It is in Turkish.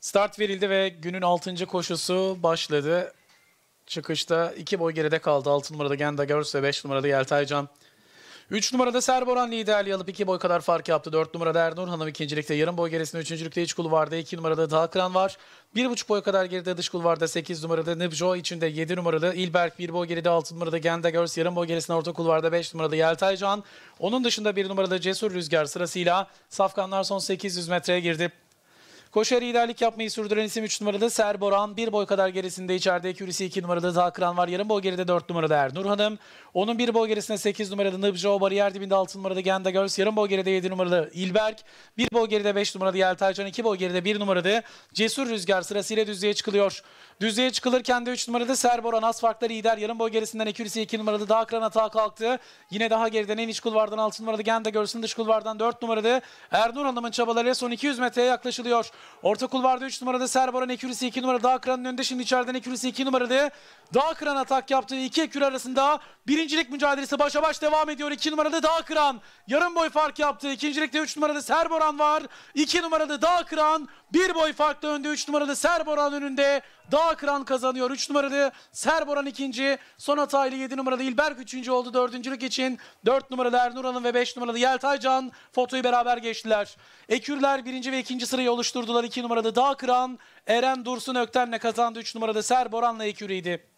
Start verildi ve günün 6. koşusu başladı. Çıkışta 2 boy geride kaldı. 6 numarada Genda Görs ve 5 numarada Yeltay Can. 3 numarada Serboran liderliği alıp 2 boy kadar fark yaptı. 4 numarada Ernur Hanım ikincilikte yarım boy gerisinde. lükte iç kulvarda 2 numarada Dalkıran var. 1,5 boy kadar geride dış kulvarda 8 numarada Nibjo içinde 7 numaralı İlberk 1 boy geride 6 numarada Genda Görs yarım boy gerisinde orta kulvarda 5 numarada Yeltay Can. Onun dışında 1 numarada Cesur Rüzgar sırasıyla Safkanlar son 800 metreye girdi. Koşarı liderlik yapmayı sürdüren isim 3 numarada Ser Boran Bir boy kadar gerisinde içeride Kürisi 2 numarada Zakıran var. Yarım boy geride 4 numarada Ernur Hanım. Onun bir boy gerisinde 8 numarada Nıbca Obar. Yer dibinde 6 numarada Genda Görs. Yarım boy geride 7 numarada İlberk. Bir boy geride 5 numarada Yeltaycan. 2 boy geride 1 numarada Cesur Rüzgar sırasıyla düzlüğe çıkılıyor. Düzlüğe çıkılırken de 3 numarada Serboran az farklı lider. Yarım boy gerisinden Ekürisi 2 numarada Dakran atağa kalktı. Yine daha geriden en iç kulvardan 6 numarada Genda Görs'ün dış kulvardan 4 numarada Ernur Hanım'ın çabaları son 200 metreye yaklaşılıyor. Orta kulvarda 3 numarada Serbaran Ekürisi 2 numara Dağ Kıran'ın önünde. Şimdi içeriden Ekürisi 2 numarada Dağ Kıran atak yaptı iki Ekür arasında birincilik mücadelesi başa baş devam ediyor. 2 numarada Dağ Kıran yarım boy fark yaptı. İkincilikte 3 numarada Serboran var. 2 numarada Dağ Kıran bir boy farkla önde 3 numarada Serboran önünde. Dağ Kıran kazanıyor. 3 numarada Serboran ikinci. Son hatayla 7 numarada İlberk üçüncü oldu. Dördüncülük için 4 numaralı Ernur Hanım ve 5 numaralı Yeltay Can fotoyu beraber geçtiler. Ekürler birinci ve ikinci sırayı oluşturdu vurdular 2 numarada Dağ Kıran. Eren Dursun Ökten'le kazandı 3 numarada Serboran'la ilk yürüydü.